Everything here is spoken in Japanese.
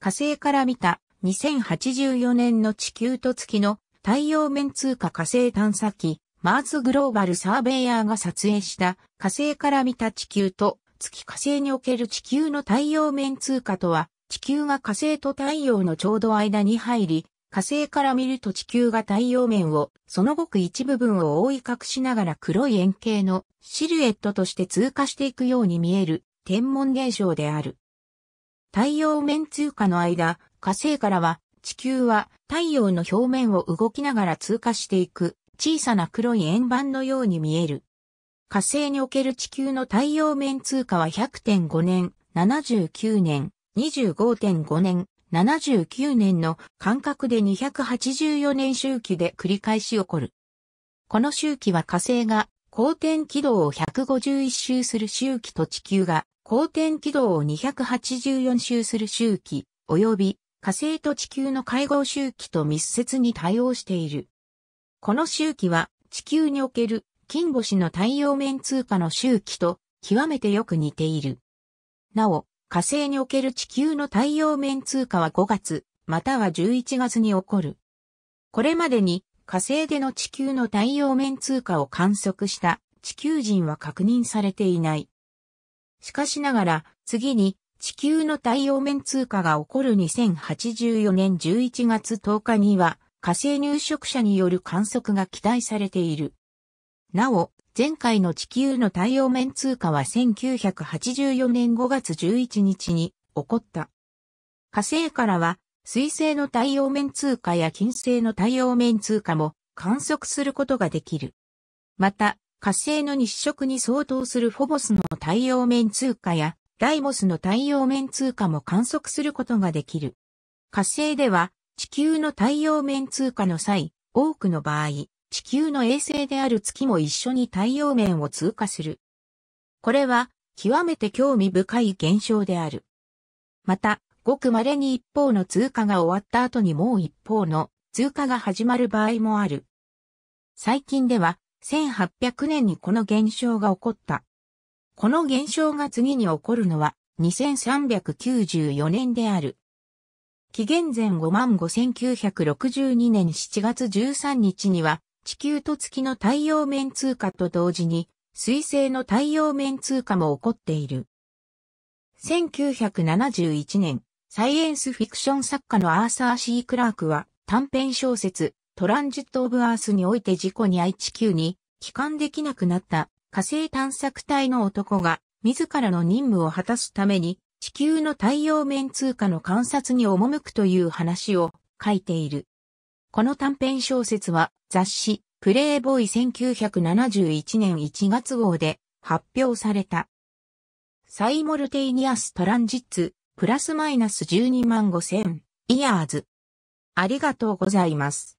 火星から見た2084年の地球と月の太陽面通過火星探査機マーズグローバルサーベイヤーが撮影した火星から見た地球と月火星における地球の太陽面通過とは地球が火星と太陽のちょうど間に入り火星から見ると地球が太陽面をそのごく一部分を覆い隠しながら黒い円形のシルエットとして通過していくように見える天文現象である。太陽面通過の間、火星からは地球は太陽の表面を動きながら通過していく小さな黒い円盤のように見える。火星における地球の太陽面通過は100.5年、79年、25.5年、79年の間隔で284年周期で繰り返し起こる。この周期は火星が公転軌道を151周する周期と地球が公転軌道を284周する周期、及び火星と地球の会合周期と密接に対応している。この周期は地球における金星の太陽面通過の周期と極めてよく似ている。なお、火星における地球の太陽面通過は5月、または11月に起こる。これまでに火星での地球の太陽面通過を観測した地球人は確認されていない。しかしながら、次に、地球の太陽面通過が起こる2084年11月10日には、火星入植者による観測が期待されている。なお、前回の地球の太陽面通過は1984年5月11日に起こった。火星からは、水星の太陽面通過や金星の太陽面通過も観測することができる。また、火星の日食に相当するフォボスの太陽面通過やライモスの太陽面通過も観測することができる。火星では地球の太陽面通過の際、多くの場合、地球の衛星である月も一緒に太陽面を通過する。これは極めて興味深い現象である。また、ごく稀に一方の通過が終わった後にもう一方の通過が始まる場合もある。最近では1800年にこの現象が起こった。この現象が次に起こるのは2394年である。紀元前5万5962年7月13日には地球と月の太陽面通過と同時に水星の太陽面通過も起こっている。1971年、サイエンスフィクション作家のアーサー・シー・クラークは短編小説、トランジット・オブ・アースにおいて事故に愛地球に帰還できなくなった火星探索隊の男が自らの任務を果たすために地球の太陽面通過の観察に赴くという話を書いている。この短編小説は雑誌プレイボーイ1971年1月号で発表された。サイモルテイニアストランジッツプラスマイナス12万5千イヤーズ。ありがとうございます。